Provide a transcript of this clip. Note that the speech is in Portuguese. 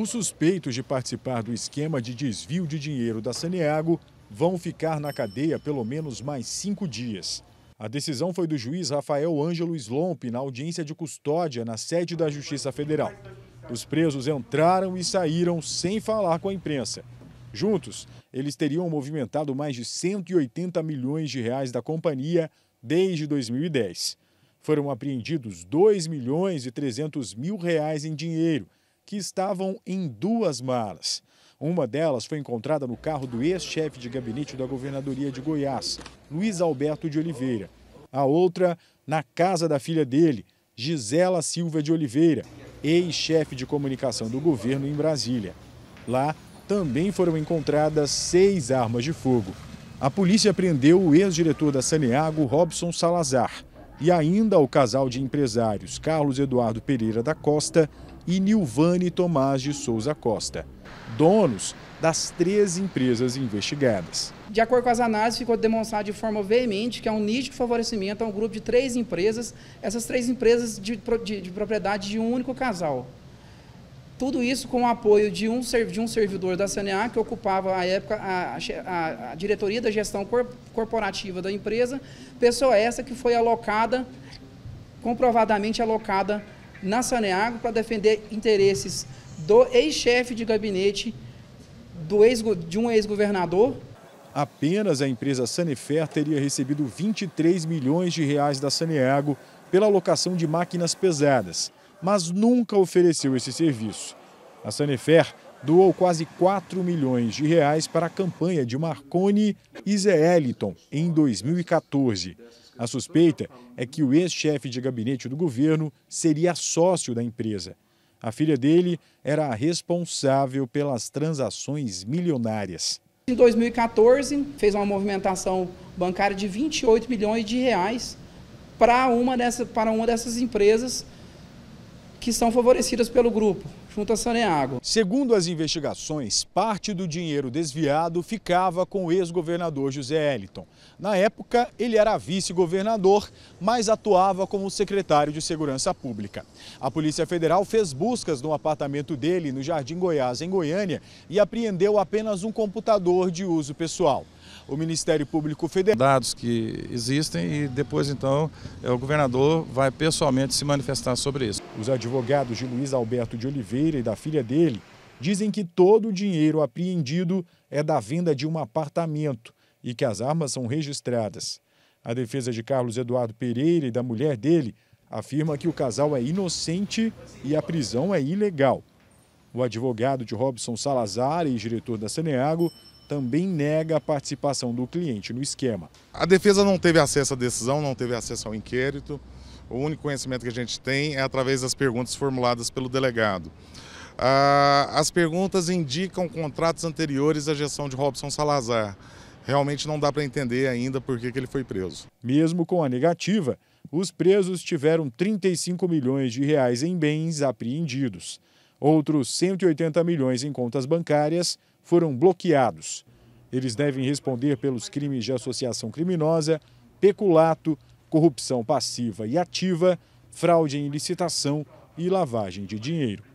Os suspeitos de participar do esquema de desvio de dinheiro da Saneago vão ficar na cadeia pelo menos mais cinco dias. A decisão foi do juiz Rafael Ângelo Slomp na audiência de custódia na sede da Justiça Federal. Os presos entraram e saíram sem falar com a imprensa. Juntos, eles teriam movimentado mais de 180 milhões de reais da companhia desde 2010. Foram apreendidos 2 milhões e 300 mil reais em dinheiro que estavam em duas malas. Uma delas foi encontrada no carro do ex-chefe de gabinete da governadoria de Goiás, Luiz Alberto de Oliveira. A outra, na casa da filha dele, Gisela Silva de Oliveira, ex-chefe de comunicação do governo em Brasília. Lá também foram encontradas seis armas de fogo. A polícia prendeu o ex-diretor da Saneago, Robson Salazar e ainda ao casal de empresários Carlos Eduardo Pereira da Costa e Nilvane Tomás de Souza Costa, donos das três empresas investigadas. De acordo com as análises, ficou demonstrado de forma veemente que há um nicho de favorecimento a um grupo de três empresas, essas três empresas de, de, de propriedade de um único casal. Tudo isso com o apoio de um, de um servidor da CNA, que ocupava, à época, a, a, a diretoria da gestão cor, corporativa da empresa, pessoa essa que foi alocada, comprovadamente alocada na Saneago para defender interesses do ex-chefe de gabinete do ex, de um ex-governador. Apenas a empresa Sanefer teria recebido 23 milhões de reais da Saneago pela alocação de máquinas pesadas mas nunca ofereceu esse serviço. A Sanefer doou quase 4 milhões de reais para a campanha de Marconi e Zé Eliton em 2014. A suspeita é que o ex-chefe de gabinete do governo seria sócio da empresa. A filha dele era a responsável pelas transações milionárias. Em 2014, fez uma movimentação bancária de 28 milhões de reais para uma, dessas para uma dessas empresas que são favorecidas pelo grupo, junto a Saneago. Segundo as investigações, parte do dinheiro desviado ficava com o ex-governador José Eliton. Na época, ele era vice-governador, mas atuava como secretário de Segurança Pública. A Polícia Federal fez buscas no apartamento dele, no Jardim Goiás, em Goiânia, e apreendeu apenas um computador de uso pessoal o Ministério Público Federal. Dados que existem e depois então é, o governador vai pessoalmente se manifestar sobre isso. Os advogados de Luiz Alberto de Oliveira e da filha dele dizem que todo o dinheiro apreendido é da venda de um apartamento e que as armas são registradas. A defesa de Carlos Eduardo Pereira e da mulher dele afirma que o casal é inocente e a prisão é ilegal. O advogado de Robson Salazar e diretor da Seneago também nega a participação do cliente no esquema. A defesa não teve acesso à decisão, não teve acesso ao inquérito. O único conhecimento que a gente tem é através das perguntas formuladas pelo delegado. Ah, as perguntas indicam contratos anteriores à gestão de Robson Salazar. Realmente não dá para entender ainda por que, que ele foi preso. Mesmo com a negativa, os presos tiveram 35 milhões de reais em bens apreendidos, outros 180 milhões em contas bancárias foram bloqueados. Eles devem responder pelos crimes de associação criminosa, peculato, corrupção passiva e ativa, fraude em licitação e lavagem de dinheiro.